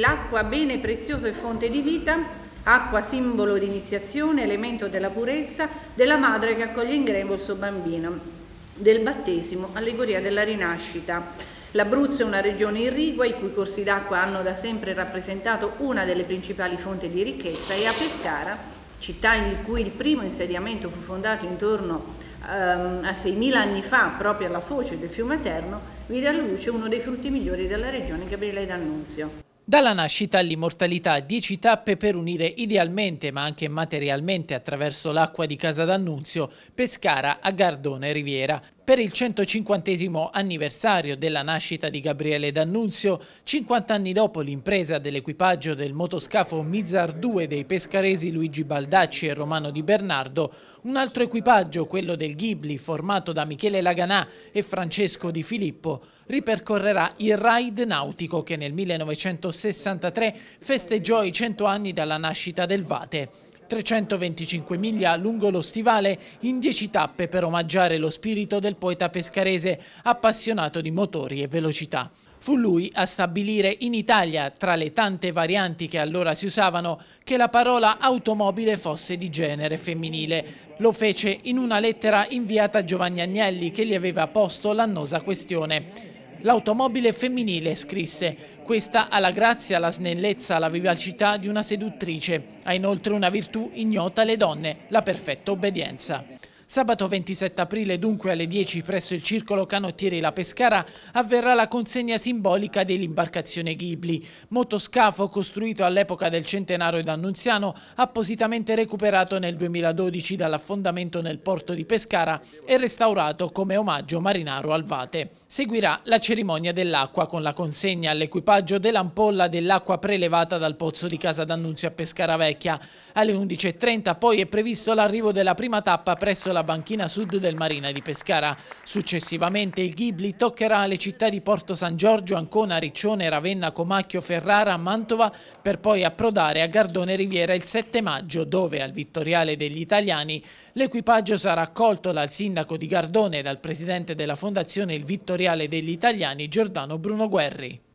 L'acqua, bene prezioso e fonte di vita, acqua simbolo di iniziazione, elemento della purezza, della madre che accoglie in grembo il suo bambino, del battesimo, allegoria della rinascita. L'Abruzzo è una regione irrigua i cui corsi d'acqua hanno da sempre rappresentato una delle principali fonti di ricchezza e a Pescara, città in cui il primo insediamento fu fondato intorno ehm, a 6.000 anni fa, proprio alla foce del fiume Terno, vide alla luce uno dei frutti migliori della regione, Gabriele D'Annunzio. Dalla nascita all'immortalità, 10 tappe per unire idealmente ma anche materialmente attraverso l'acqua di Casa d'Annunzio, Pescara a Gardone Riviera. Per il 150 anniversario della nascita di Gabriele D'Annunzio, 50 anni dopo l'impresa dell'equipaggio del motoscafo Mizar 2 dei pescaresi Luigi Baldacci e Romano Di Bernardo, un altro equipaggio, quello del Ghibli, formato da Michele Laganà e Francesco Di Filippo, ripercorrerà il raid nautico che nel 1963 festeggiò i 100 anni dalla nascita del Vate. 325 miglia lungo lo stivale in 10 tappe per omaggiare lo spirito del poeta pescarese appassionato di motori e velocità. Fu lui a stabilire in Italia, tra le tante varianti che allora si usavano, che la parola automobile fosse di genere femminile. Lo fece in una lettera inviata a Giovanni Agnelli che gli aveva posto l'annosa questione. L'automobile femminile, scrisse, questa ha la grazia, la snellezza, la vivacità di una seduttrice, ha inoltre una virtù ignota alle donne, la perfetta obbedienza. Sabato 27 aprile dunque alle 10 presso il circolo canottieri La Pescara avverrà la consegna simbolica dell'imbarcazione Ghibli, motoscafo costruito all'epoca del centenario d'Annunziano, appositamente recuperato nel 2012 dall'affondamento nel porto di Pescara e restaurato come omaggio marinaro al Vate. Seguirà la cerimonia dell'acqua con la consegna all'equipaggio dell'ampolla dell'acqua prelevata dal pozzo di Casa d'Annunzio a Pescara Vecchia. Alle 11.30 poi è previsto l'arrivo della prima tappa presso la banchina sud del Marina di Pescara. Successivamente il Ghibli toccherà le città di Porto San Giorgio, Ancona, Riccione, Ravenna, Comacchio, Ferrara, Mantova per poi approdare a Gardone Riviera il 7 maggio dove al Vittoriale degli Italiani l'equipaggio sarà accolto dal sindaco di Gardone e dal presidente della fondazione Il Vittoriale degli Italiani Giordano Bruno Guerri.